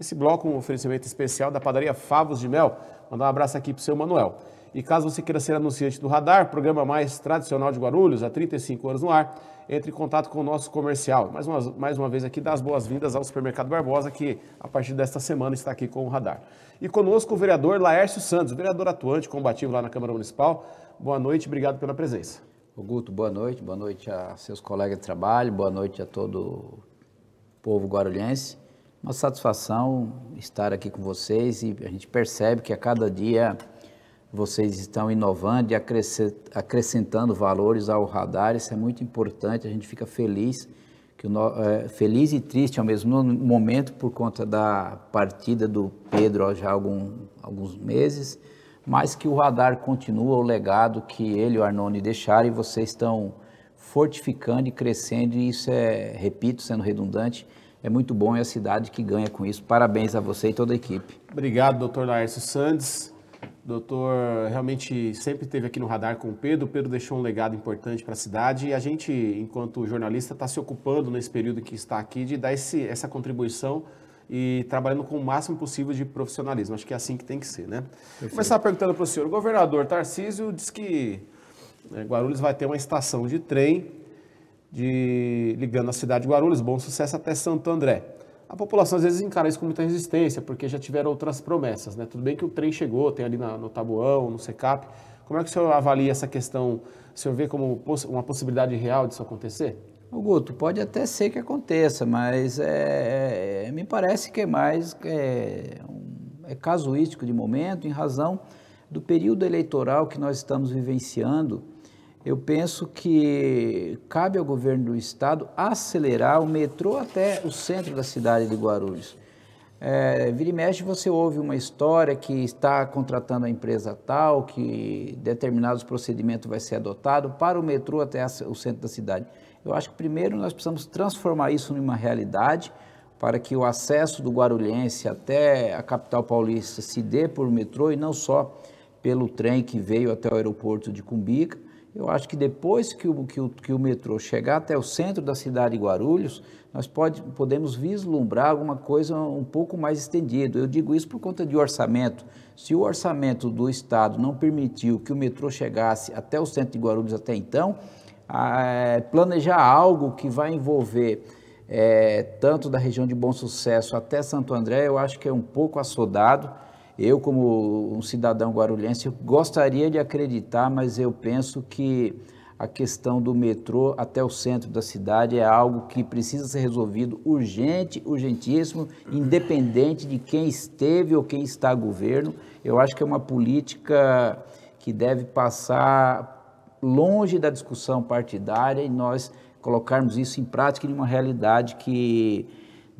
Esse bloco é um oferecimento especial da padaria Favos de Mel. Mandar um abraço aqui para o seu Manuel. E caso você queira ser anunciante do Radar, programa mais tradicional de Guarulhos, há 35 anos no ar, entre em contato com o nosso comercial. Mais uma, mais uma vez aqui, das boas-vindas ao Supermercado Barbosa, que a partir desta semana está aqui com o Radar. E conosco o vereador Laércio Santos, vereador atuante, combativo lá na Câmara Municipal. Boa noite, obrigado pela presença. Guto, boa noite, boa noite a seus colegas de trabalho, boa noite a todo o povo guarulhense. Uma satisfação estar aqui com vocês e a gente percebe que a cada dia vocês estão inovando e acrescentando valores ao radar. Isso é muito importante. A gente fica feliz, que é, feliz e triste ao mesmo momento por conta da partida do Pedro já há algum, alguns meses, mas que o radar continua o legado que ele e o Arnone deixaram e vocês estão fortificando e crescendo. E isso é, repito, sendo redundante é muito bom e é a cidade que ganha com isso. Parabéns a você e toda a equipe. Obrigado, doutor Laércio Sandes. Doutor, realmente sempre esteve aqui no radar com o Pedro. O Pedro deixou um legado importante para a cidade e a gente, enquanto jornalista, está se ocupando nesse período que está aqui de dar esse, essa contribuição e trabalhando com o máximo possível de profissionalismo. Acho que é assim que tem que ser, né? Perfeito. Começar perguntando para o senhor. O governador Tarcísio diz que né, Guarulhos vai ter uma estação de trem de ligando a cidade de Guarulhos, Bom Sucesso até Santo André. A população às vezes encara isso com muita resistência, porque já tiveram outras promessas, né? Tudo bem que o trem chegou, tem ali na, no Tabuão, no Secap. Como é que o senhor avalia essa questão? O senhor vê como uma possibilidade real disso acontecer? O Guto, pode até ser que aconteça, mas é, é, é me parece que é mais é, é casuístico de momento, em razão do período eleitoral que nós estamos vivenciando eu penso que cabe ao governo do estado acelerar o metrô até o centro da cidade de Guarulhos. É, vira e mexe, você ouve uma história que está contratando a empresa tal, que determinados procedimentos vai ser adotado para o metrô até o centro da cidade. Eu acho que primeiro nós precisamos transformar isso numa realidade para que o acesso do guarulhense até a capital paulista se dê por metrô e não só pelo trem que veio até o aeroporto de Cumbica. Eu acho que depois que o, que o, que o metrô chegar até o centro da cidade de Guarulhos, nós pode, podemos vislumbrar alguma coisa um pouco mais estendida. Eu digo isso por conta de orçamento. Se o orçamento do Estado não permitiu que o metrô chegasse até o centro de Guarulhos até então, é, planejar algo que vai envolver é, tanto da região de Bom Sucesso até Santo André, eu acho que é um pouco assodado eu, como um cidadão guarulhense, gostaria de acreditar, mas eu penso que a questão do metrô até o centro da cidade é algo que precisa ser resolvido urgente, urgentíssimo, independente de quem esteve ou quem está a governo. Eu acho que é uma política que deve passar longe da discussão partidária e nós colocarmos isso em prática em uma realidade que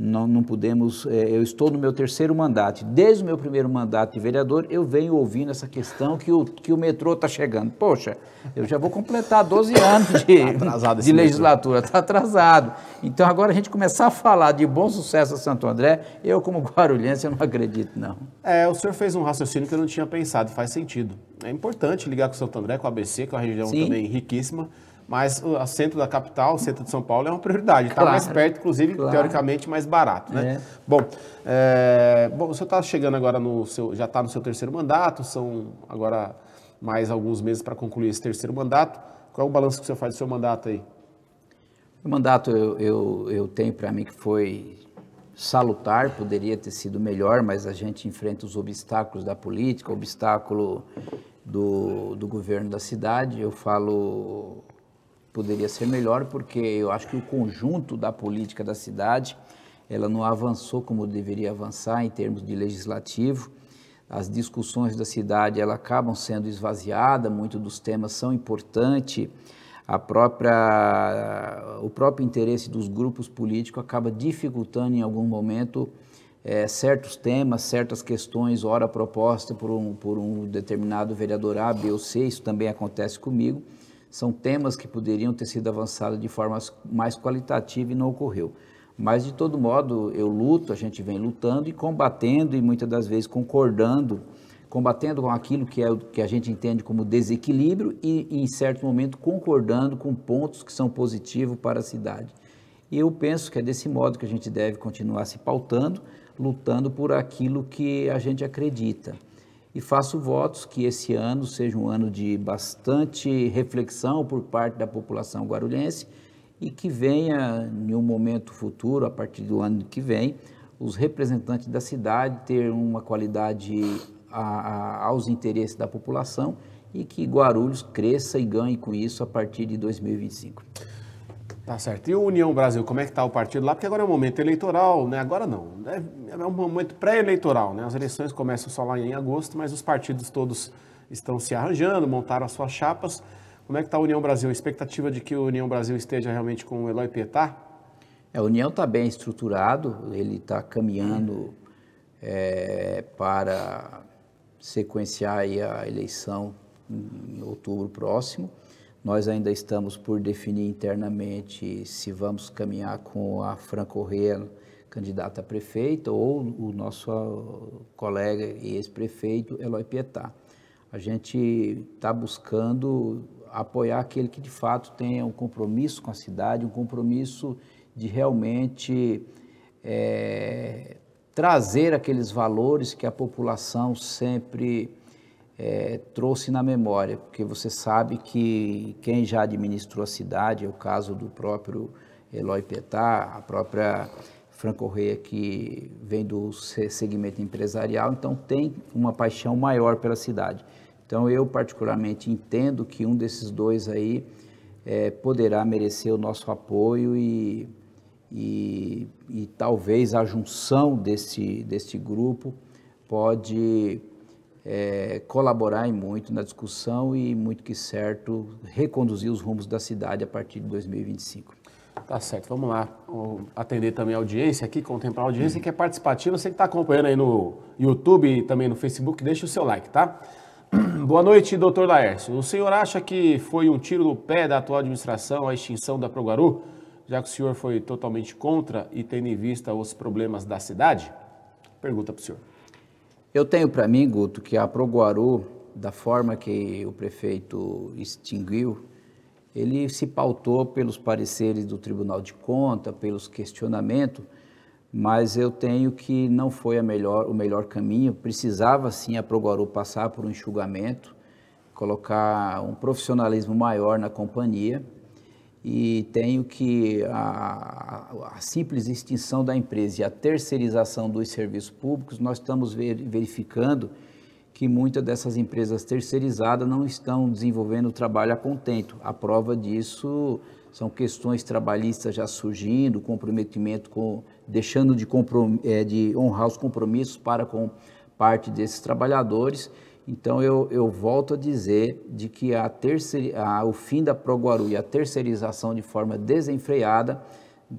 não, não podemos. É, eu estou no meu terceiro mandato. Desde o meu primeiro mandato de vereador, eu venho ouvindo essa questão que o, que o metrô está chegando. Poxa, eu já vou completar 12 anos de, tá de legislatura, está atrasado. Então, agora a gente começar a falar de bom sucesso a Santo André, eu, como guarulhense, eu não acredito, não. É, o senhor fez um raciocínio que eu não tinha pensado, faz sentido. É importante ligar com Santo André, com a ABC, que é uma região Sim. também riquíssima mas o centro da capital, o centro de São Paulo, é uma prioridade. Está claro, mais perto, inclusive, claro. teoricamente, mais barato. Né? É. Bom, é, bom, o senhor está chegando agora no seu. já está no seu terceiro mandato, são agora mais alguns meses para concluir esse terceiro mandato. Qual é o balanço que o senhor faz do seu mandato aí? O mandato eu, eu, eu tenho para mim que foi salutar, poderia ter sido melhor, mas a gente enfrenta os obstáculos da política, obstáculo do, do governo da cidade. Eu falo poderia ser melhor, porque eu acho que o conjunto da política da cidade, ela não avançou como deveria avançar em termos de legislativo. As discussões da cidade, ela acabam sendo esvaziadas, muitos dos temas são importantes, a própria, o próprio interesse dos grupos políticos acaba dificultando em algum momento é, certos temas, certas questões, ora proposta por um, por um determinado vereador A, B ou C, isso também acontece comigo, são temas que poderiam ter sido avançados de forma mais qualitativa e não ocorreu. Mas, de todo modo, eu luto, a gente vem lutando e combatendo e muitas das vezes concordando, combatendo com aquilo que, é, que a gente entende como desequilíbrio e, em certo momento, concordando com pontos que são positivos para a cidade. E eu penso que é desse modo que a gente deve continuar se pautando, lutando por aquilo que a gente acredita e faço votos que esse ano seja um ano de bastante reflexão por parte da população guarulhense e que venha, em um momento futuro, a partir do ano que vem, os representantes da cidade ter uma qualidade a, a, aos interesses da população e que Guarulhos cresça e ganhe com isso a partir de 2025. Tá certo. E o União Brasil, como é que está o partido lá? Porque agora é um momento eleitoral, né? Agora não. É, é, um momento pré-eleitoral, né? As eleições começam só lá em agosto, mas os partidos todos estão se arranjando, montaram as suas chapas. Como é que está a União Brasil? A expectativa de que o União Brasil esteja realmente com o Eloy Petá? É, a União está bem estruturado, ele está caminhando é, para sequenciar a eleição em outubro próximo. Nós ainda estamos por definir internamente se vamos caminhar com a Fran Correa, candidata a prefeita, ou o nosso ah, colega e ex-prefeito Eloy Pietá. A gente está buscando apoiar aquele que de fato tenha um compromisso com a cidade, um compromisso de realmente é, trazer aqueles valores que a população sempre é, trouxe na memória, porque você sabe que quem já administrou a cidade, é o caso do próprio Eloy Petar, a própria Franco Correia, que vem do segmento empresarial, então tem uma paixão maior pela cidade. Então eu particularmente entendo que um desses dois aí é, poderá merecer o nosso apoio e, e, e talvez a junção desse, desse grupo pode é, colaborar em muito na discussão e, muito que certo, reconduzir os rumos da cidade a partir de 2025. Tá certo, vamos lá. atender também a audiência aqui, contemplar a audiência uhum. que é participativa. Você que está acompanhando aí no YouTube e também no Facebook, deixa o seu like, tá? Boa noite, doutor Laércio. O senhor acha que foi um tiro no pé da atual administração a extinção da Proguaru, já que o senhor foi totalmente contra e tendo em vista os problemas da cidade? Pergunta para o senhor. Eu tenho para mim, Guto, que a Proguaru, da forma que o prefeito extinguiu, ele se pautou pelos pareceres do Tribunal de Conta, pelos questionamentos, mas eu tenho que não foi melhor, o melhor caminho. Precisava sim a Proguaru passar por um enxugamento, colocar um profissionalismo maior na companhia e tenho que a, a, simples extinção da empresa e a terceirização dos serviços públicos, nós estamos verificando que muitas dessas empresas terceirizadas não estão desenvolvendo o trabalho a contento. A prova disso são questões trabalhistas já surgindo, comprometimento com, deixando de, eh, de honrar os compromissos para com parte desses trabalhadores então eu, eu volto a dizer de que a terceir, a, o fim da Proguaru e a terceirização de forma desenfreada,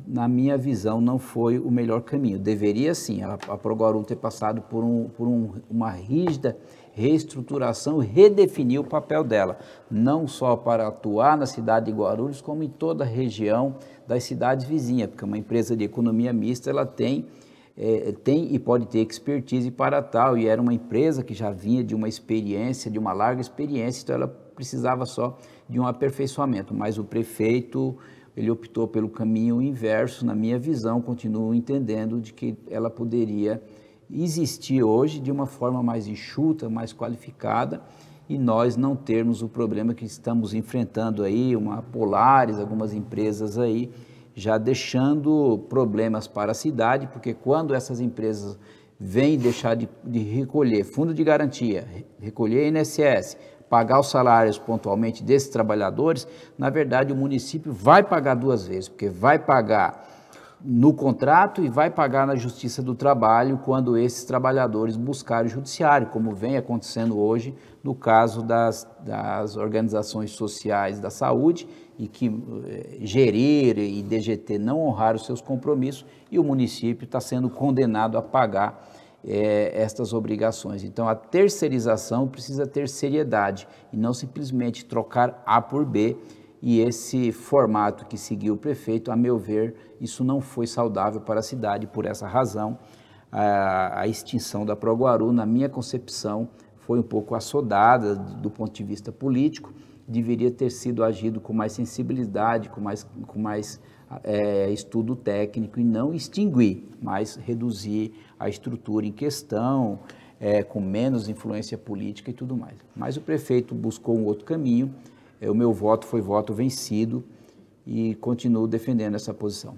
na minha visão, não foi o melhor caminho. Deveria sim a, a Proguaru ter passado por, um, por um, uma rígida reestruturação, redefinir o papel dela, não só para atuar na cidade de Guarulhos, como em toda a região das cidades vizinhas, porque uma empresa de economia mista ela tem é, tem e pode ter expertise para tal, e era uma empresa que já vinha de uma experiência, de uma larga experiência, então ela precisava só de um aperfeiçoamento, mas o prefeito ele optou pelo caminho inverso, na minha visão, continuo entendendo de que ela poderia existir hoje de uma forma mais enxuta, mais qualificada, e nós não termos o problema que estamos enfrentando aí, uma Polaris, algumas empresas aí, já deixando problemas para a cidade, porque quando essas empresas vêm deixar de, de recolher fundo de garantia, recolher INSS, pagar os salários pontualmente desses trabalhadores, na verdade o município vai pagar duas vezes, porque vai pagar no contrato e vai pagar na Justiça do Trabalho quando esses trabalhadores buscarem o judiciário, como vem acontecendo hoje no caso das, das organizações sociais da saúde e que eh, gerir e DGT não honraram seus compromissos e o município está sendo condenado a pagar é, estas obrigações. Então, a terceirização precisa ter seriedade e não simplesmente trocar A por B e esse formato que seguiu o prefeito, a meu ver, isso não foi saudável para a cidade, por essa razão, a, a extinção da Proguaru, na minha concepção, foi um pouco assodada do ponto de vista político, deveria ter sido agido com mais sensibilidade, com mais, com mais é, estudo técnico e não extinguir, mas reduzir a estrutura em questão, é, com menos influência política e tudo mais. Mas o prefeito buscou um outro caminho, é, o meu voto foi voto vencido e continuo defendendo essa posição.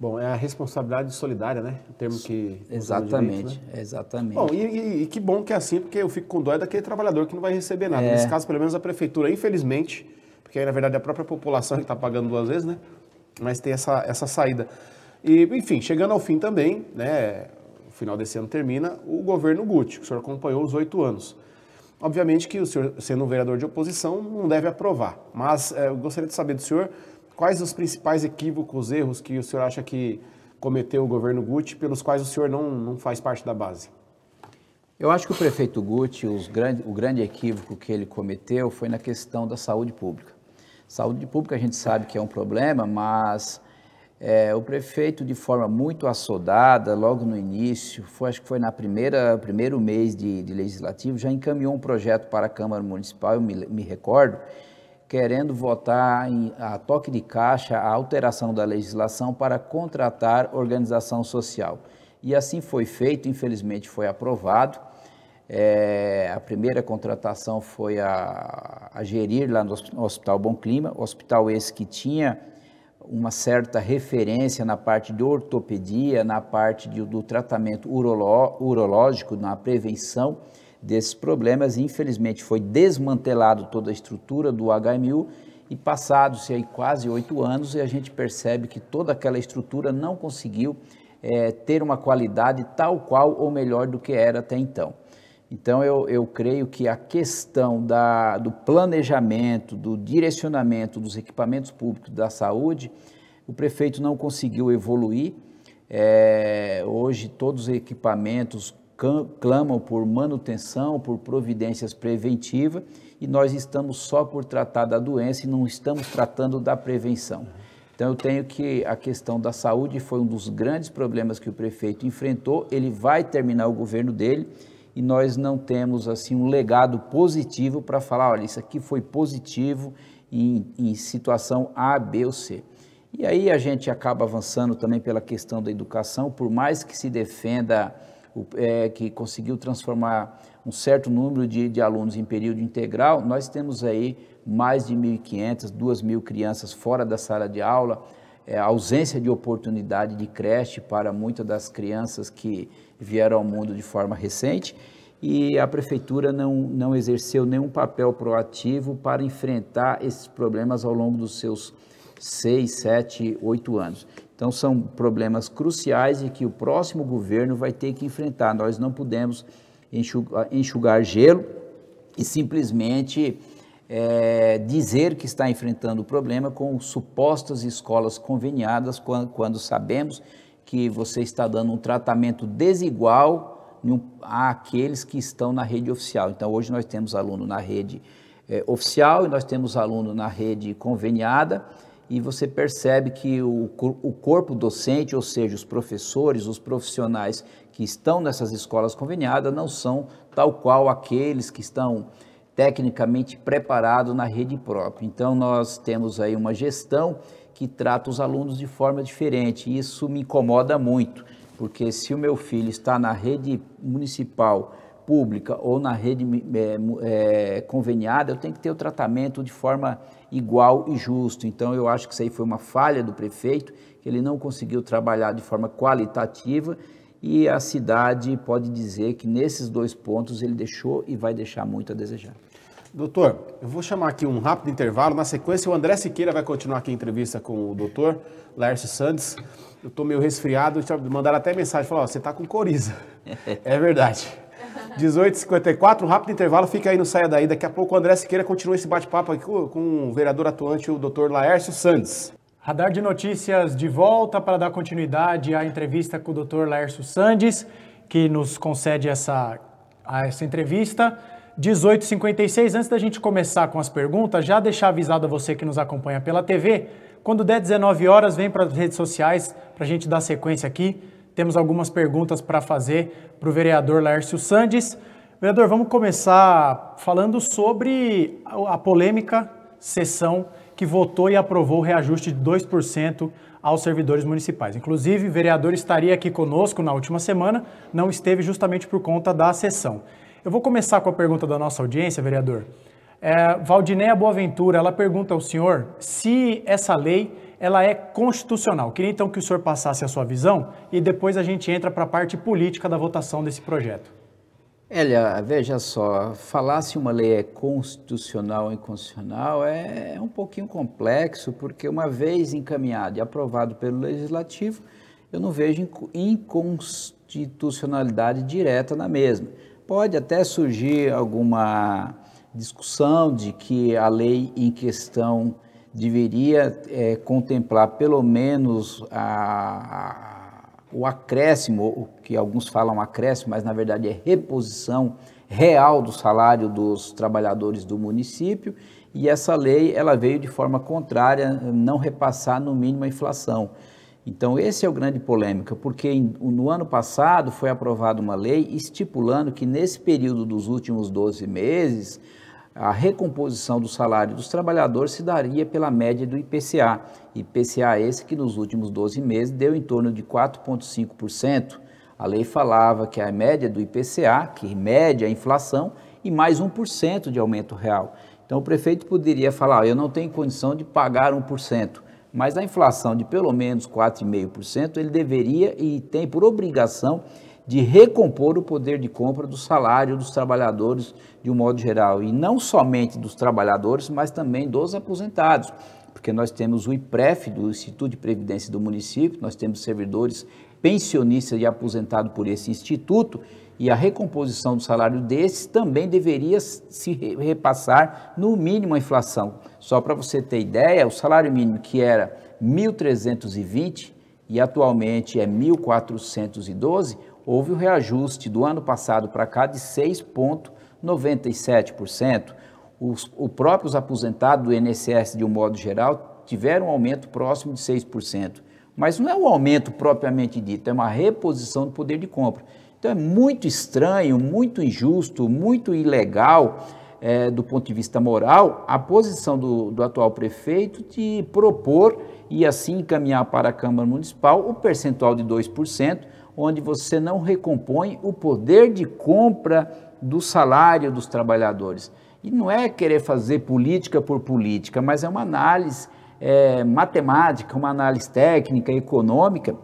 Bom, é a responsabilidade solidária, né? O termo que. Exatamente, direito, né? exatamente. Bom, e, e, que bom que é assim, porque eu fico com dó daquele trabalhador que não vai receber nada. É. Nesse caso, pelo menos a prefeitura, infelizmente, porque aí, na verdade, é a própria população que está pagando duas vezes, né? Mas tem essa, essa saída. E, enfim, chegando ao fim também, né? O final desse ano termina, o governo Guti, que o senhor acompanhou os oito anos. Obviamente que o senhor, sendo um vereador de oposição, não deve aprovar, mas é, eu gostaria de saber do senhor quais os principais equívocos, erros que o senhor acha que cometeu o governo Guti, pelos quais o senhor não, não faz parte da base. Eu acho que o prefeito Guti, grande, o grande equívoco que ele cometeu foi na questão da saúde pública. Saúde pública a gente sabe que é um problema, mas é, o prefeito, de forma muito assodada, logo no início, foi, acho que foi na primeira primeiro mês de, de legislativo, já encaminhou um projeto para a Câmara Municipal, eu me, me recordo, querendo votar em, a toque de caixa a alteração da legislação para contratar organização social. E assim foi feito, infelizmente foi aprovado. É, a primeira contratação foi a, a gerir lá no Hospital Bom Clima, hospital esse que tinha uma certa referência na parte de ortopedia, na parte de, do tratamento urológico, na prevenção desses problemas. Infelizmente, foi desmantelado toda a estrutura do HMU e passados quase oito anos, e a gente percebe que toda aquela estrutura não conseguiu é, ter uma qualidade tal qual ou melhor do que era até então. Então, eu, eu creio que a questão da, do planejamento, do direcionamento dos equipamentos públicos da saúde, o prefeito não conseguiu evoluir. É, hoje, todos os equipamentos clamam por manutenção, por providências preventivas, e nós estamos só por tratar da doença e não estamos tratando da prevenção. Então, eu tenho que a questão da saúde foi um dos grandes problemas que o prefeito enfrentou. Ele vai terminar o governo dele e nós não temos assim um legado positivo para falar, olha, isso aqui foi positivo em, em situação A, B ou C. E aí a gente acaba avançando também pela questão da educação, por mais que se defenda é, que conseguiu transformar um certo número de, de alunos em período integral, nós temos aí mais de 1.500, 2.000 crianças fora da sala de aula, é, ausência de oportunidade de creche para muitas das crianças que vieram ao mundo de forma recente e a prefeitura não, não exerceu nenhum papel proativo para enfrentar esses problemas ao longo dos seus seis, sete, oito anos. Então, são problemas cruciais e que o próximo governo vai ter que enfrentar. Nós não podemos enxugar, enxugar gelo e simplesmente é, dizer que está enfrentando o problema com supostas escolas conveniadas, quando, quando sabemos que você está dando um tratamento desigual àqueles que estão na rede oficial. Então, hoje nós temos aluno na rede é, oficial e nós temos aluno na rede conveniada e você percebe que o, o corpo docente, ou seja, os professores, os profissionais que estão nessas escolas conveniadas, não são tal qual aqueles que estão tecnicamente preparados na rede própria. Então, nós temos aí uma gestão que trata os alunos de forma diferente. Isso me incomoda muito, porque se o meu filho está na rede municipal pública ou na rede é, é, conveniada, eu tenho que ter o tratamento de forma igual e justo. Então, eu acho que isso aí foi uma falha do prefeito, que ele não conseguiu trabalhar de forma qualitativa e a cidade pode dizer que nesses dois pontos ele deixou e vai deixar muito a desejar. Doutor, eu vou chamar aqui um rápido intervalo. Na sequência, o André Siqueira vai continuar aqui a entrevista com o doutor Laércio Santos. Eu estou meio resfriado, mandaram até mensagem, falaram, você está com coriza. é verdade. 18h54, um rápido intervalo, fica aí no Saia Daí. Daqui a pouco o André Siqueira continua esse bate-papo aqui com, com o vereador atuante, o doutor Laércio Santos. Radar de Notícias de volta para dar continuidade à entrevista com o doutor Laércio Sandes, que nos concede essa, essa entrevista. 18h56, antes da gente começar com as perguntas, já deixar avisado a você que nos acompanha pela TV, quando der 19 horas, vem para as redes sociais para a gente dar sequência aqui. Temos algumas perguntas para fazer para o vereador Lércio Sandes. Vereador, vamos começar falando sobre a polêmica sessão que votou e aprovou o reajuste de 2% aos servidores municipais. Inclusive, o vereador estaria aqui conosco na última semana, não esteve justamente por conta da sessão. Eu vou começar com a pergunta da nossa audiência, vereador. É, Valdinéia Boaventura, ela pergunta ao senhor se essa lei ela é constitucional. Queria então que o senhor passasse a sua visão e depois a gente entra para a parte política da votação desse projeto. Olha, veja só, falar se uma lei é constitucional ou inconstitucional é, é um pouquinho complexo, porque uma vez encaminhado e aprovado pelo Legislativo, eu não vejo inconstitucionalidade direta na mesma. Pode até surgir alguma discussão de que a lei em questão deveria é, contemplar pelo menos a, a, o acréscimo, o que alguns falam acréscimo, mas na verdade é reposição real do salário dos trabalhadores do município e essa lei ela veio de forma contrária, não repassar no mínimo a inflação. Então, esse é o grande polêmica, porque no ano passado foi aprovada uma lei estipulando que nesse período dos últimos 12 meses, a recomposição do salário dos trabalhadores se daria pela média do IPCA. IPCA esse que nos últimos 12 meses deu em torno de 4,5%. A lei falava que a média do IPCA, que mede a inflação, e mais 1% de aumento real. Então o prefeito poderia falar, eu não tenho condição de pagar 1% mas a inflação de pelo menos 4,5%, ele deveria e tem por obrigação de recompor o poder de compra do salário dos trabalhadores de um modo geral, e não somente dos trabalhadores, mas também dos aposentados, porque nós temos o IPREF, do Instituto de Previdência do Município, nós temos servidores pensionista e aposentado por esse instituto, e a recomposição do salário desses também deveria se repassar no mínimo a inflação. Só para você ter ideia, o salário mínimo que era 1.320 e atualmente é 1.412, houve o um reajuste do ano passado para cá de 6,97%. Os, os próprios aposentados do INSS, de um modo geral, tiveram um aumento próximo de 6%. Mas não é um aumento propriamente dito, é uma reposição do poder de compra. Então é muito estranho, muito injusto, muito ilegal é, do ponto de vista moral a posição do, do atual prefeito de propor e assim encaminhar para a Câmara Municipal o percentual de 2%, onde você não recompõe o poder de compra do salário dos trabalhadores. E não é querer fazer política por política, mas é uma análise é, matemática, uma análise técnica, econômica,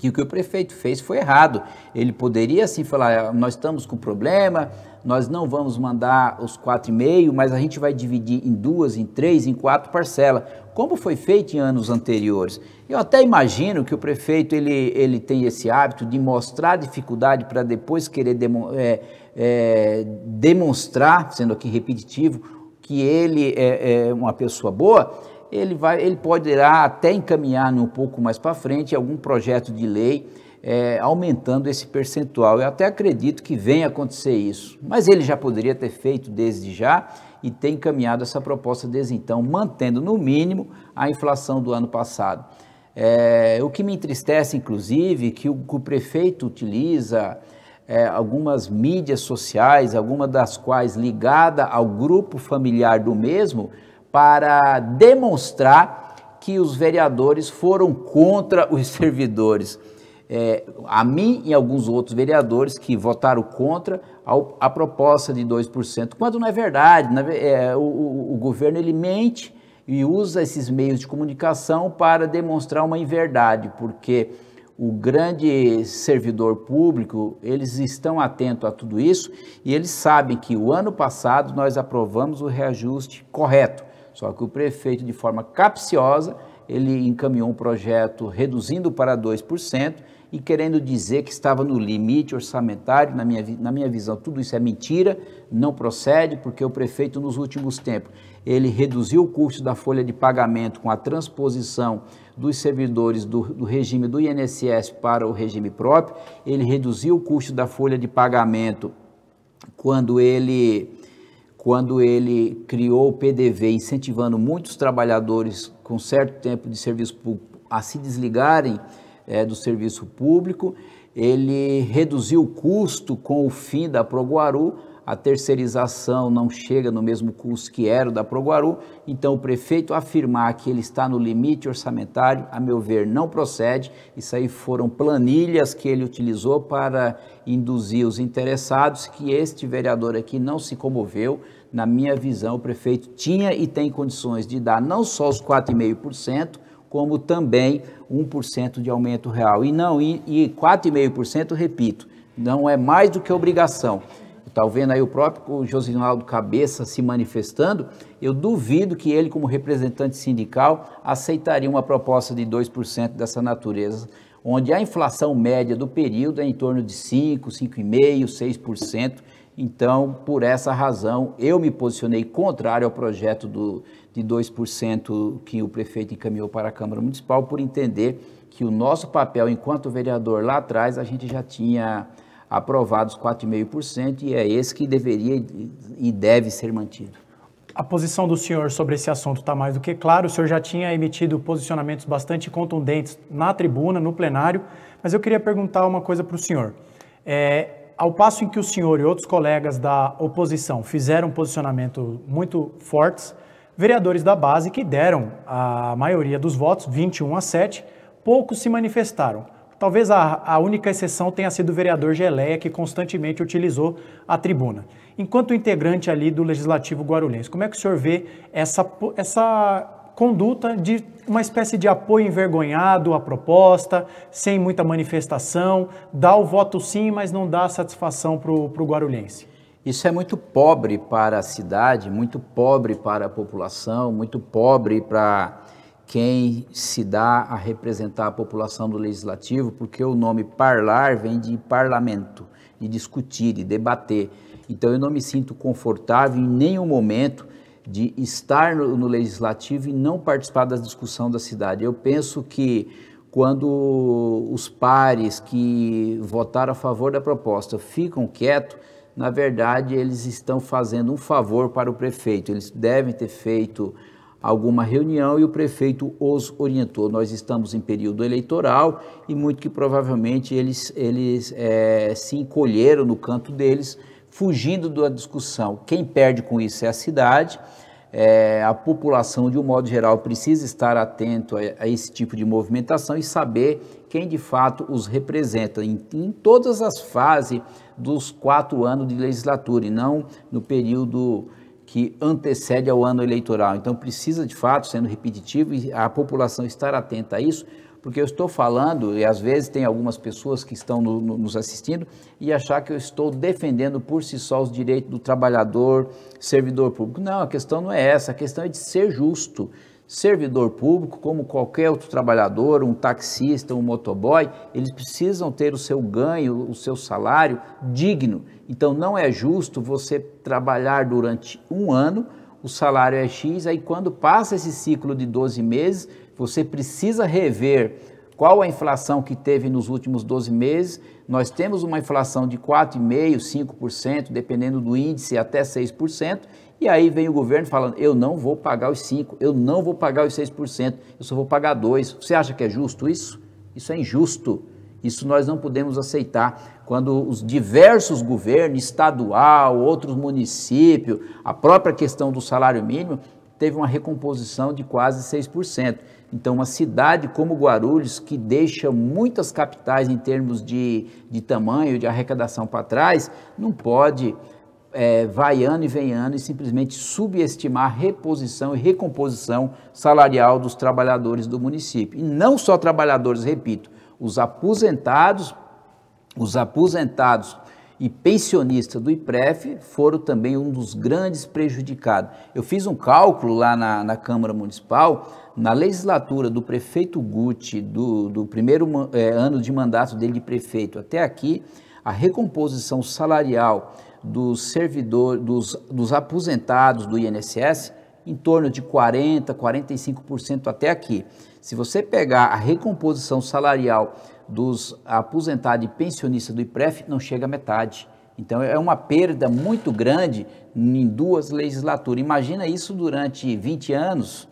que o que o prefeito fez foi errado. Ele poderia assim falar, nós estamos com problema, nós não vamos mandar os 4,5, mas a gente vai dividir em duas, em três, em quatro parcelas, como foi feito em anos anteriores. Eu até imagino que o prefeito ele, ele tem esse hábito de mostrar dificuldade para depois querer demo, é, é, demonstrar, sendo aqui repetitivo, que ele é, é uma pessoa boa, ele, vai, ele poderá até encaminhar um pouco mais para frente algum projeto de lei é, aumentando esse percentual. Eu até acredito que venha acontecer isso, mas ele já poderia ter feito desde já e tem encaminhado essa proposta desde então, mantendo no mínimo a inflação do ano passado. É, o que me entristece, inclusive, que o, que o prefeito utiliza é, algumas mídias sociais, algumas das quais ligada ao grupo familiar do mesmo, para demonstrar que os vereadores foram contra os servidores. É, a mim e alguns outros vereadores que votaram contra a, a proposta de 2%, quando não é verdade. Não é, é, o, o, o, governo ele mente e usa esses meios de comunicação para demonstrar uma inverdade, porque o grande servidor público, eles estão atentos a tudo isso e eles sabem que o ano passado nós aprovamos o reajuste correto. Só que o prefeito, de forma capciosa, ele encaminhou um projeto reduzindo para 2% e querendo dizer que estava no limite orçamentário, na minha, na minha visão, tudo isso é mentira, não procede, porque o prefeito, nos últimos tempos, ele reduziu o custo da folha de pagamento com a transposição dos servidores do, do regime do INSS para o regime próprio, ele reduziu o custo da folha de pagamento quando ele quando ele criou o PDV, incentivando muitos trabalhadores com certo tempo de serviço público a se desligarem é, do serviço público, ele reduziu o custo com o fim da Proguaru, a terceirização não chega no mesmo custo que era o da Proguaru, então o prefeito afirmar que ele está no limite orçamentário, a meu ver, não procede. Isso aí foram planilhas que ele utilizou para induzir os interessados, que este vereador aqui não se comoveu, na minha visão, o prefeito tinha e tem condições de dar não só os 4,5%, como também 1% de aumento real. E não, e, e 4,5%, repito, não é mais do que obrigação. Está vendo aí o próprio Josinaldo Cabeça se manifestando, eu duvido que ele, como representante sindical, aceitaria uma proposta de 2% dessa natureza, onde a inflação média do período é em torno de 5, 5,5%, 6%, então, por essa razão, eu me posicionei contrário ao projeto do, de 2% que o prefeito encaminhou para a Câmara Municipal, por entender que o nosso papel enquanto vereador lá atrás, a gente já tinha aprovado os 4,5% e é esse que deveria e deve ser mantido. A posição do senhor sobre esse assunto está mais do que claro. O senhor já tinha emitido posicionamentos bastante contundentes na tribuna, no plenário, mas eu queria perguntar uma coisa para o senhor. É, ao passo em que o senhor e outros colegas da oposição fizeram um posicionamento muito fortes, vereadores da base que deram a maioria dos votos, 21 a 7, poucos se manifestaram. Talvez a, a, única exceção tenha sido o vereador Geleia, que constantemente utilizou a tribuna. Enquanto integrante ali do Legislativo Guarulhense, como é que o senhor vê essa, essa conduta de uma espécie de apoio envergonhado à proposta, sem muita manifestação, dá o voto sim, mas não dá satisfação para o guarulhense. Isso é muito pobre para a cidade, muito pobre para a população, muito pobre para quem se dá a representar a população do legislativo, porque o nome parlar vem de parlamento, de discutir, de debater. Então eu não me sinto confortável em nenhum momento de estar no, no, legislativo e não participar da discussão da cidade. Eu penso que quando os pares que votaram a favor da proposta ficam quietos, na verdade eles estão fazendo um favor para o prefeito. Eles devem ter feito alguma reunião e o prefeito os orientou. Nós estamos em período eleitoral e muito que provavelmente eles, eles é, se encolheram no canto deles fugindo da discussão. Quem perde com isso é a cidade. É, a população, de um modo geral, precisa estar atento a, a, esse tipo de movimentação e saber quem de fato os representa em, em todas as fases dos quatro anos de legislatura e não no período que antecede ao ano eleitoral. Então, precisa de fato, sendo repetitivo, a população estar atenta a isso, porque eu estou falando, e às vezes tem algumas pessoas que estão no, no, nos assistindo, e achar que eu estou defendendo por si só os direitos do trabalhador, servidor público. Não, a questão não é essa, a questão é de ser justo. Servidor público, como qualquer outro trabalhador, um taxista, um motoboy, eles precisam ter o seu ganho, o seu salário digno. Então não é justo você trabalhar durante um ano, o salário é X, aí quando passa esse ciclo de 12 meses, você precisa rever qual a inflação que teve nos últimos 12 meses. Nós temos uma inflação de 4,5%, 5%, dependendo do índice, até 6%. E aí vem o governo falando: eu não vou pagar os 5%, eu não vou pagar os 6%, eu só vou pagar 2%. Você acha que é justo isso? Isso é injusto. Isso nós não podemos aceitar. Quando os diversos governos, estadual, outros municípios, a própria questão do salário mínimo, teve uma recomposição de quase 6%. Então, uma cidade como Guarulhos, que deixa muitas capitais em termos de, de tamanho, de arrecadação para trás, não pode é, vai ano e vem ano e simplesmente subestimar reposição e recomposição salarial dos trabalhadores do município. E não só trabalhadores, repito, os aposentados, os aposentados e pensionistas do IPREF foram também um dos grandes prejudicados. Eu fiz um cálculo lá na, na Câmara Municipal na legislatura do prefeito Guti, do, do primeiro é, ano de mandato dele de prefeito até aqui, a recomposição salarial dos servidores, dos, dos aposentados do INSS, em torno de 40%, 45% até aqui. Se você pegar a recomposição salarial dos aposentados e pensionistas do IPREF, não chega a metade. Então é uma perda muito grande em duas legislaturas. Imagina isso durante 20 anos,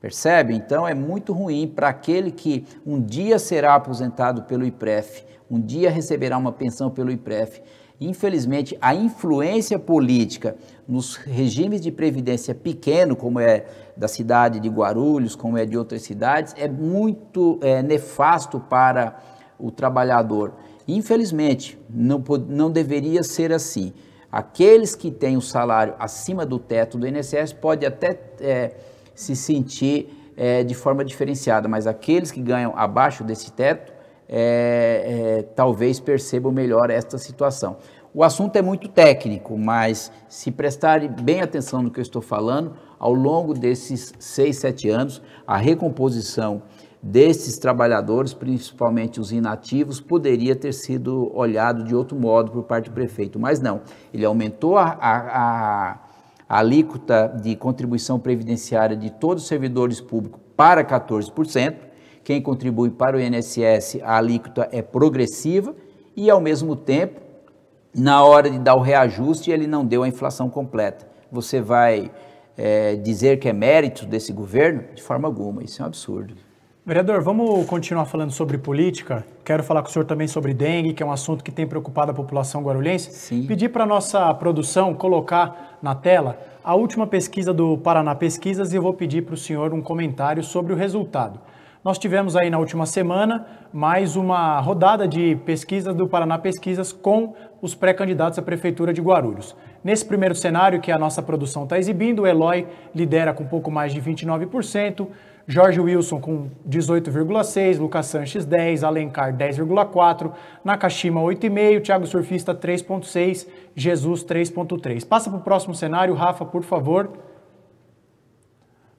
Percebe? Então é muito ruim para aquele que um dia será aposentado pelo IPREF, um dia receberá uma pensão pelo IPREF. Infelizmente, a influência política nos regimes de previdência pequeno, como é da cidade de Guarulhos, como é de outras cidades, é muito é, nefasto para o trabalhador. Infelizmente, não, não deveria ser assim. Aqueles que têm o um salário acima do teto do INSS pode até é, se sentir é, de forma diferenciada, mas aqueles que ganham abaixo desse teto é, é, talvez percebam melhor esta situação. O assunto é muito técnico, mas se prestarem bem atenção no que eu estou falando, ao longo desses seis, sete anos, a recomposição desses trabalhadores, principalmente os inativos, poderia ter sido olhado de outro modo por parte do prefeito, mas não. Ele aumentou a, a, a a alíquota de contribuição previdenciária de todos os servidores públicos para 14%. Quem contribui para o INSS, a alíquota é progressiva e, ao mesmo tempo, na hora de dar o reajuste, ele não deu a inflação completa. Você vai é, dizer que é mérito desse governo? De forma alguma, isso é um absurdo. Vereador, vamos continuar falando sobre política. Quero falar com o senhor também sobre dengue, que é um assunto que tem preocupado a população guarulhense. Sim. Pedir para a nossa produção colocar na tela a última pesquisa do Paraná Pesquisas e eu vou pedir para o senhor um comentário sobre o resultado. Nós tivemos aí na última semana mais uma rodada de pesquisas do Paraná Pesquisas com os pré-candidatos à Prefeitura de Guarulhos. Nesse primeiro cenário que a nossa produção está exibindo, o Eloy lidera com um pouco mais de 29%, Jorge Wilson com 18,6, Lucas Sanches 10, Alencar 10,4, Nakashima 8,5, Thiago Surfista 3,6, Jesus 3,3. Passa para o próximo cenário, Rafa, por favor.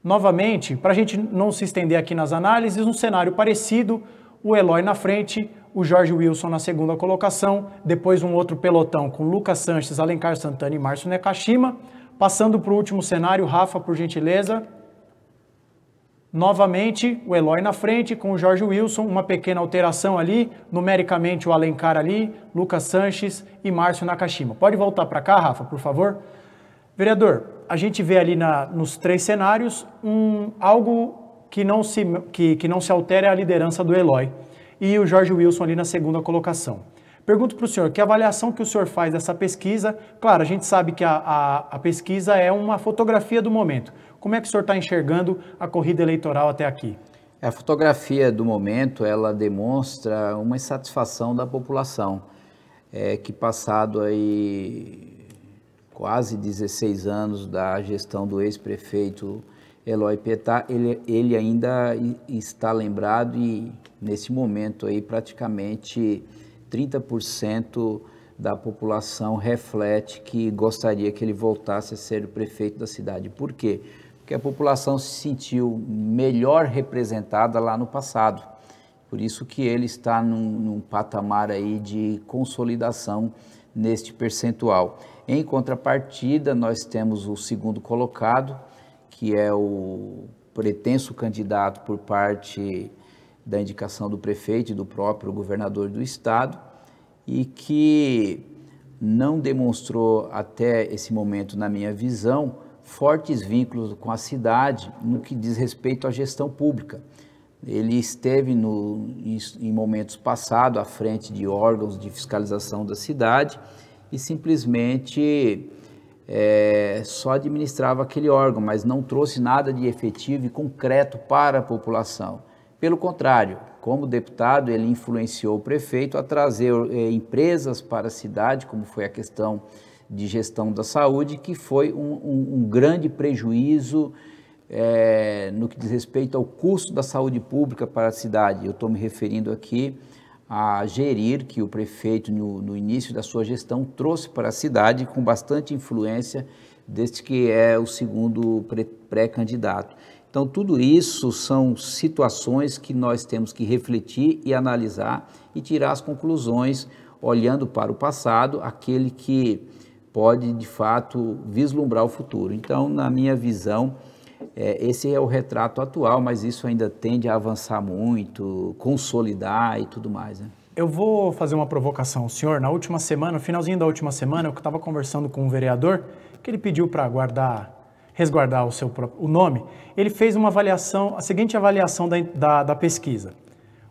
Novamente, para a gente não se estender aqui nas análises, um cenário parecido, o Eloy na frente, o Jorge Wilson na segunda colocação, depois um outro pelotão com Lucas Sanches, Alencar Santana e Márcio Nakashima. Passando para o último cenário, Rafa, por gentileza. Novamente, o Eloy na frente, com o Jorge Wilson, uma pequena alteração ali, numericamente o Alencar ali, Lucas Sanches e Márcio Nakashima. Pode voltar para cá, Rafa, por favor? Vereador, a gente vê ali na, nos três cenários um, algo que não, se, que, que não se altera é a liderança do Eloy e o Jorge Wilson ali na segunda colocação. Pergunto para o senhor, que avaliação que o senhor faz dessa pesquisa? Claro, a gente sabe que a, a, a pesquisa é uma fotografia do momento, como é que o senhor está enxergando a corrida eleitoral até aqui? A fotografia do momento, ela demonstra uma insatisfação da população, é, que passado aí quase 16 anos da gestão do ex-prefeito Eloy Petá, ele, ele ainda está lembrado e nesse momento aí praticamente 30% da população reflete que gostaria que ele voltasse a ser o prefeito da cidade. Por quê? que a população se sentiu melhor representada lá no passado. Por isso que ele está num, num patamar aí de consolidação neste percentual. Em contrapartida, nós temos o segundo colocado, que é o pretenso candidato por parte da indicação do prefeito e do próprio governador do estado e que não demonstrou até esse momento, na minha visão, fortes vínculos com a cidade no que diz respeito à gestão pública. Ele esteve no, em momentos passados à frente de órgãos de fiscalização da cidade e simplesmente é, só administrava aquele órgão, mas não trouxe nada de efetivo e concreto para a população. Pelo contrário, como deputado, ele influenciou o prefeito a trazer é, empresas para a cidade, como foi a questão de Gestão da Saúde, que foi um, um, um grande prejuízo é, no que diz respeito ao custo da saúde pública para a cidade. Eu estou me referindo aqui a gerir que o prefeito, no, no, início da sua gestão, trouxe para a cidade com bastante influência, desde que é o segundo pré-candidato. Então, tudo isso são situações que nós temos que refletir e analisar e tirar as conclusões, olhando para o passado, aquele que pode de fato vislumbrar o futuro. Então, na minha visão, é, esse é o retrato atual, mas isso ainda tende a avançar muito, consolidar e tudo mais. Né? Eu vou fazer uma provocação, senhor. Na última semana, no finalzinho da última semana, eu estava conversando com um vereador que ele pediu para guardar, resguardar o seu próprio, o nome. Ele fez uma avaliação, a seguinte avaliação da, da, da pesquisa: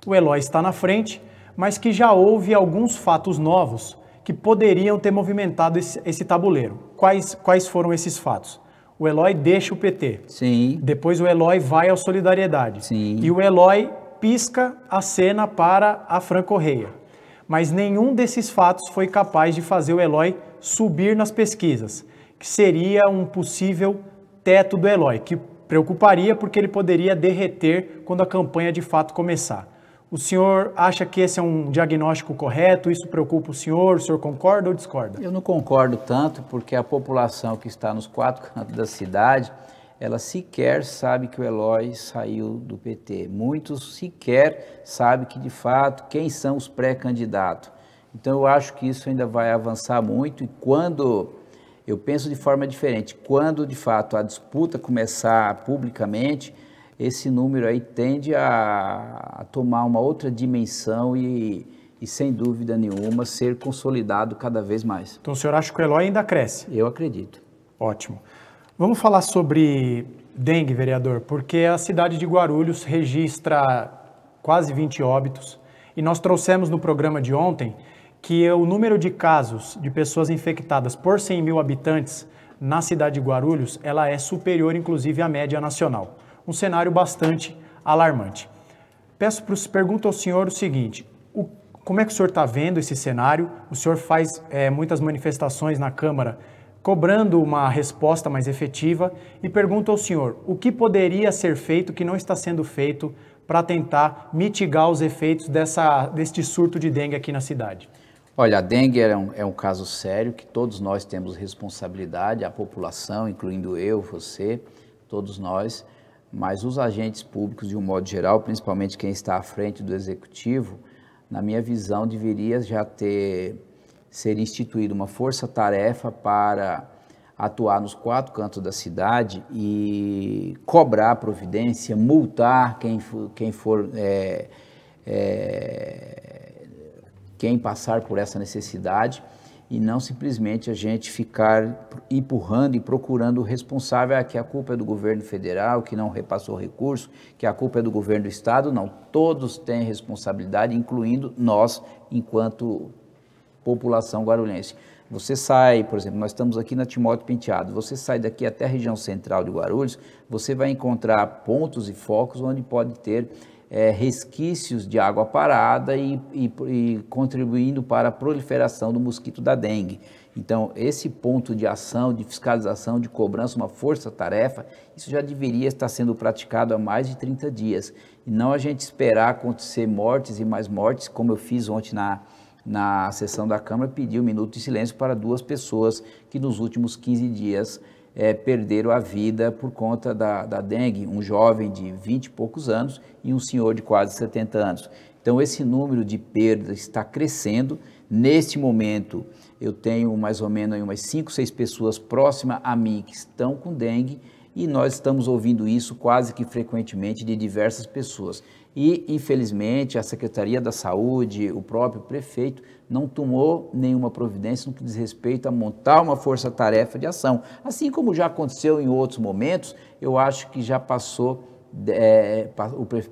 o Eloy está na frente, mas que já houve alguns fatos novos que poderiam ter movimentado esse, esse tabuleiro. Quais, quais foram esses fatos? O Eloy deixa o PT. Sim. Depois o Eloy vai ao Solidariedade. Sim. E o Eloy pisca a cena para a Fran Correia. Mas nenhum desses fatos foi capaz de fazer o Eloy subir nas pesquisas, que seria um possível teto do Eloy, que preocuparia porque ele poderia derreter quando a campanha de fato começar. O senhor acha que esse é um diagnóstico correto? Isso preocupa o senhor? O senhor concorda ou discorda? Eu não concordo tanto, porque a população que está nos quatro cantos da cidade, ela sequer sabe que o Eloy saiu do PT. Muitos sequer sabem que, de fato, quem são os pré-candidatos. Então, eu acho que isso ainda vai avançar muito e quando. Eu penso de forma diferente. Quando, de fato, a disputa começar publicamente, esse número aí tende a, a tomar uma outra dimensão e, e, sem dúvida nenhuma, ser consolidado cada vez mais. Então o senhor acha que o Eloy ainda cresce? Eu acredito. Ótimo. Vamos falar sobre dengue, vereador, porque a cidade de Guarulhos registra quase 20 óbitos e nós trouxemos no programa de ontem que o número de casos de pessoas infectadas por 100 mil habitantes na cidade de Guarulhos, ela é superior, inclusive, à média nacional um cenário bastante alarmante. Peço para pergunto ao senhor o seguinte: o, como é que o senhor está vendo esse cenário? O senhor faz é, muitas manifestações na Câmara cobrando uma resposta mais efetiva e pergunto ao senhor o que poderia ser feito que não está sendo feito para tentar mitigar os efeitos dessa, deste surto de dengue aqui na cidade. Olha, a dengue é um, é um caso sério que todos nós temos responsabilidade, a população, incluindo eu, você, todos nós mas os agentes públicos, de um modo geral, principalmente quem está à frente do executivo, na minha visão, deveria já ter ser instituída uma força-tarefa para atuar nos quatro cantos da cidade e cobrar providência, multar quem for, quem for é, é, quem passar por essa necessidade e não simplesmente a gente ficar empurrando e procurando o responsável, ah, que a culpa é do governo federal, que não repassou recurso, que a culpa é do governo do estado. Não, todos têm responsabilidade, incluindo nós, enquanto população guarulhense. Você sai, por exemplo, nós estamos aqui na Timóteo Penteado, você sai daqui até a região central de Guarulhos, você vai encontrar pontos e focos onde pode ter é, resquícios de água parada e, e, e contribuindo para a proliferação do mosquito da dengue. Então, esse ponto de ação, de fiscalização, de cobrança, uma força-tarefa, isso já deveria estar sendo praticado há mais de 30 dias. E não a gente esperar acontecer mortes e mais mortes, como eu fiz ontem na, na sessão da Câmara, pedi um minuto de silêncio para duas pessoas que nos últimos 15 dias é, perderam a vida por conta da, da dengue, um jovem de 20 e poucos anos e um senhor de quase 70 anos. Então, esse número de perdas está crescendo. Neste momento, eu tenho mais ou menos umas 5, 6 pessoas próximas a mim que estão com dengue e nós estamos ouvindo isso quase que frequentemente de diversas pessoas. E, infelizmente, a Secretaria da Saúde, o próprio prefeito, não tomou nenhuma providência no que diz respeito a montar uma força-tarefa de ação. Assim como já aconteceu em outros momentos, eu acho que já passou, é,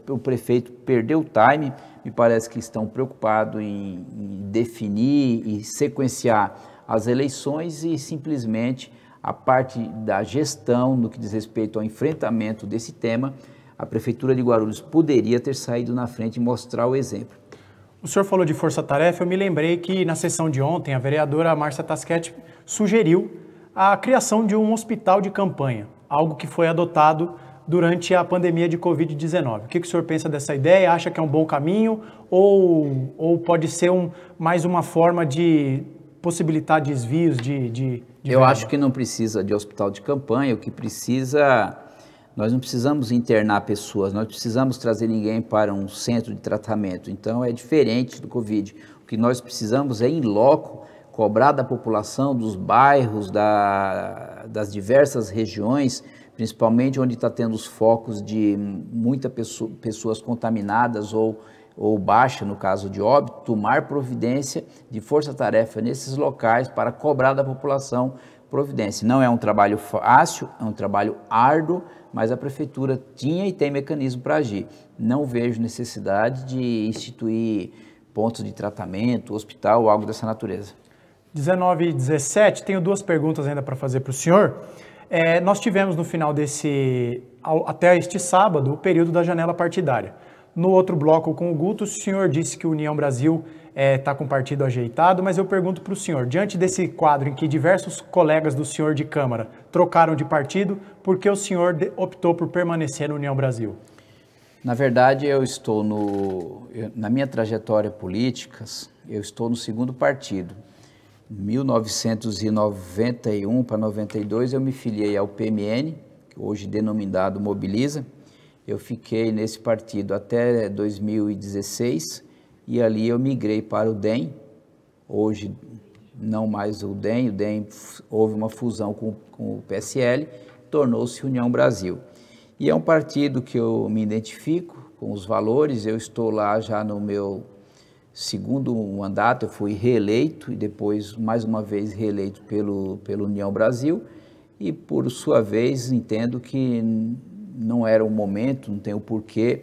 o prefeito perdeu o time, me parece que estão preocupados em, em definir e sequenciar as eleições e simplesmente a parte da gestão no que diz respeito ao enfrentamento desse tema a Prefeitura de Guarulhos poderia ter saído na frente e mostrar o exemplo. O senhor falou de força-tarefa, eu me lembrei que na sessão de ontem a vereadora Márcia Tasquete sugeriu a criação de um hospital de campanha, algo que foi adotado durante a pandemia de Covid-19. O que, que, o senhor pensa dessa ideia? Acha que é um bom caminho ou, ou pode ser um, mais uma forma de possibilitar desvios de... de, de eu verba? acho que não precisa de hospital de campanha, o que precisa nós não precisamos internar pessoas, nós precisamos trazer ninguém para um centro de tratamento. Então é diferente do Covid. O que nós precisamos é, em loco, cobrar da população, dos bairros, da, das diversas regiões, principalmente onde está tendo os focos de muitas pessoa, pessoas contaminadas ou, ou baixa, no caso de óbito, tomar providência de força-tarefa nesses locais para cobrar da população providência. Não é um trabalho fácil, é um trabalho árduo, mas a prefeitura tinha e tem mecanismo para agir. Não vejo necessidade de instituir pontos de tratamento, hospital ou algo dessa natureza. 19 e 17, tenho duas perguntas ainda para fazer para o senhor. É, nós tivemos no final desse, até este sábado, o período da janela partidária. No outro bloco com o Guto, o senhor disse que o União Brasil está é, tá com o partido ajeitado, mas eu pergunto para o senhor, diante desse quadro em que diversos colegas do senhor de Câmara trocaram de partido, por que o senhor optou por permanecer na União Brasil? Na verdade, eu estou no, na minha trajetória política, eu estou no segundo partido. 1991 para 92 eu me filiei ao PMN, hoje denominado Mobiliza. Eu fiquei nesse partido até 2016 e ali eu migrei para o DEM, hoje não mais o DEM, o DEM houve uma fusão com, com o PSL, tornou-se União Brasil. E é um partido que eu me identifico com os valores, eu estou lá já no meu segundo mandato, eu fui reeleito e depois mais uma vez reeleito pelo, pelo União Brasil e por sua vez entendo que não era o momento, não tem o porquê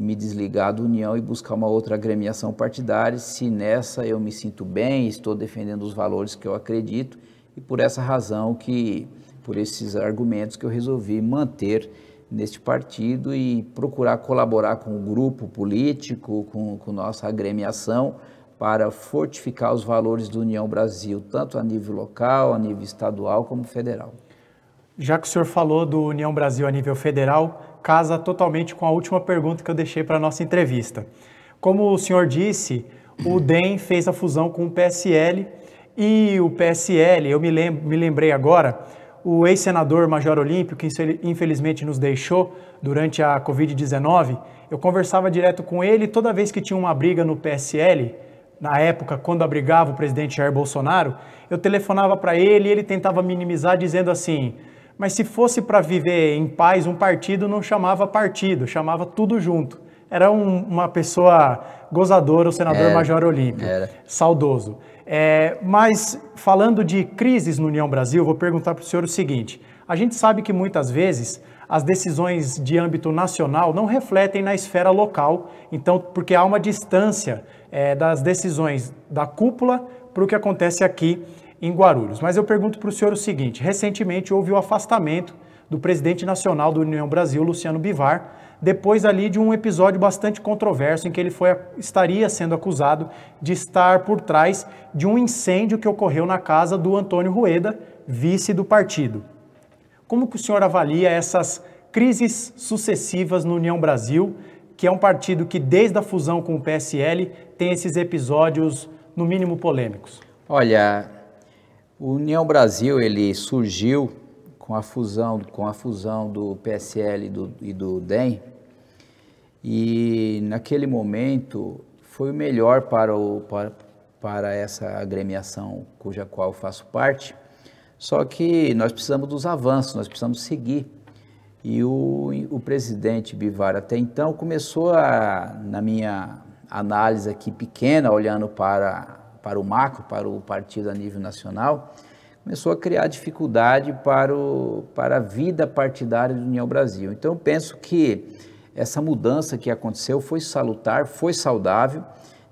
me desligar da União e buscar uma outra agremiação partidária, se nessa eu me sinto bem, estou defendendo os valores que eu acredito e por essa razão que, por esses argumentos que eu resolvi manter neste partido e procurar colaborar com o grupo político, com, com nossa agremiação, para fortificar os valores da União Brasil, tanto a nível local, a nível estadual como federal. Já que o senhor falou do União Brasil a nível federal, casa totalmente com a última pergunta que eu deixei para a nossa entrevista. Como o senhor disse, o DEM fez a fusão com o PSL e o PSL, eu me, lem me lembrei agora, o ex-senador Major Olímpio, que infelizmente nos deixou durante a Covid-19, eu conversava direto com ele toda vez que tinha uma briga no PSL, na época, quando abrigava o presidente Jair Bolsonaro, eu telefonava para ele e ele tentava minimizar dizendo assim: mas se fosse para viver em paz, um partido não chamava partido, chamava tudo junto. Era um, uma pessoa gozadora, o senador era, Major Olímpio. Era. Saudoso. É, mas falando de crises no União Brasil, vou perguntar para o senhor o seguinte: a gente sabe que muitas vezes as decisões de âmbito nacional não refletem na esfera local, então porque há uma distância é, das decisões da cúpula para o que acontece aqui em Guarulhos. Mas eu pergunto para o senhor o seguinte: recentemente houve o afastamento do presidente nacional do União Brasil, Luciano Bivar, depois ali de um episódio bastante controverso em que ele foi, estaria sendo acusado de estar por trás de um incêndio que ocorreu na casa do Antônio Rueda, vice do partido. Como que o senhor avalia essas crises sucessivas no União Brasil, que é um partido que desde a fusão com o PSL tem esses episódios no mínimo polêmicos? Olha, o União Brasil ele surgiu com a fusão, com a fusão do PSL e do, e do DEM, e naquele momento foi o melhor para, o, para, para essa agremiação cuja qual eu faço parte, só que nós precisamos dos avanços, nós precisamos seguir. E o, o presidente Bivar até então começou a, na minha análise aqui pequena, olhando para para o macro, para o partido a nível nacional, começou a criar dificuldade para, o, para a vida partidária do União Brasil. Então, eu penso que essa mudança que aconteceu foi salutar, foi saudável,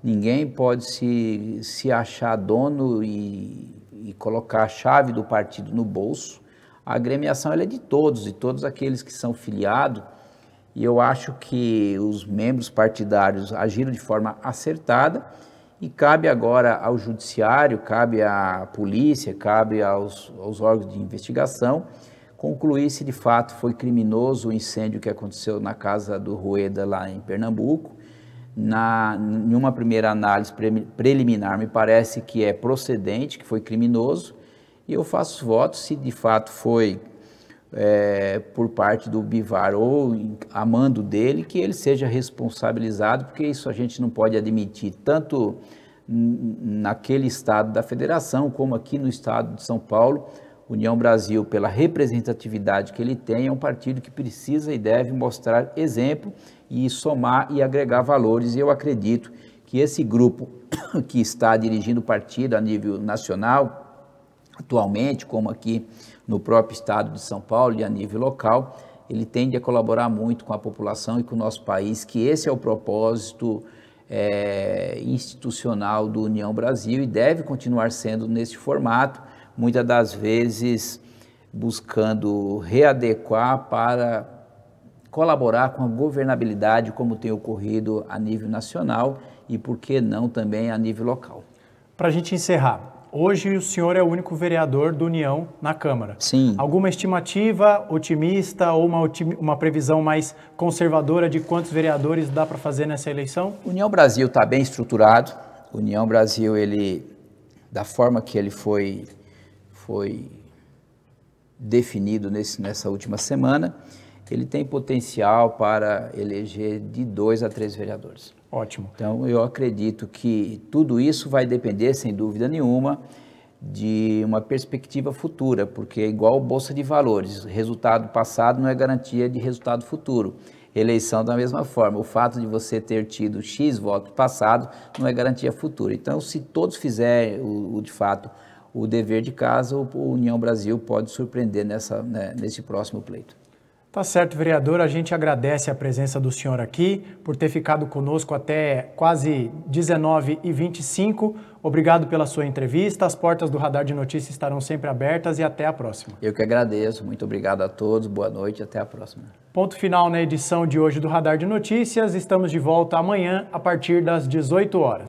ninguém pode se, se achar dono e, e colocar a chave do partido no bolso. A agremiação é de todos, de todos aqueles que são filiados, e eu acho que os membros partidários agiram de forma acertada e cabe agora ao judiciário, cabe à polícia, cabe aos, aos órgãos de investigação concluir se de fato foi criminoso o incêndio que aconteceu na casa do Rueda lá em Pernambuco. Na, em uma primeira análise pre, preliminar, me parece que é procedente, que foi criminoso, e eu faço voto se de fato foi é, por parte do Bivar ou a mando dele, que ele seja responsabilizado, porque isso a gente não pode admitir, tanto naquele estado da federação, como aqui no estado de São Paulo. União Brasil, pela representatividade que ele tem, é um partido que precisa e deve mostrar exemplo e somar e agregar valores. E eu acredito que esse grupo que está dirigindo o partido a nível nacional, atualmente, como aqui no próprio estado de São Paulo e a nível local, ele tende a colaborar muito com a população e com o nosso país, que esse é o propósito é, institucional do União Brasil e deve continuar sendo nesse formato, muitas das vezes buscando readequar para colaborar com a governabilidade, como tem ocorrido a nível nacional e, por que não, também a nível local. Para a gente encerrar, Hoje o senhor é o único vereador do União na Câmara. Sim. Alguma estimativa otimista ou uma, uma previsão mais conservadora de quantos vereadores dá para fazer nessa eleição? União Brasil está bem estruturado. O União Brasil, ele, da forma que ele foi, foi definido nesse, nessa última semana, ele tem potencial para eleger de dois a três vereadores. Ótimo. Então, eu acredito que tudo isso vai depender, sem dúvida nenhuma, de uma perspectiva futura, porque é igual bolsa de valores, resultado passado não é garantia de resultado futuro. Eleição da mesma forma, o fato de você ter tido X voto passado não é garantia futura. Então, se todos fizerem o, o de fato o dever de casa, o União Brasil pode surpreender nessa, né, nesse próximo pleito. Tá certo, vereador. A gente agradece a presença do senhor aqui, por ter ficado conosco até quase 19h25. Obrigado pela sua entrevista. As portas do Radar de Notícias estarão sempre abertas e até a próxima. Eu que agradeço. Muito obrigado a todos. Boa noite e até a próxima. Ponto final na edição de hoje do Radar de Notícias. Estamos de volta amanhã a partir das 18 horas.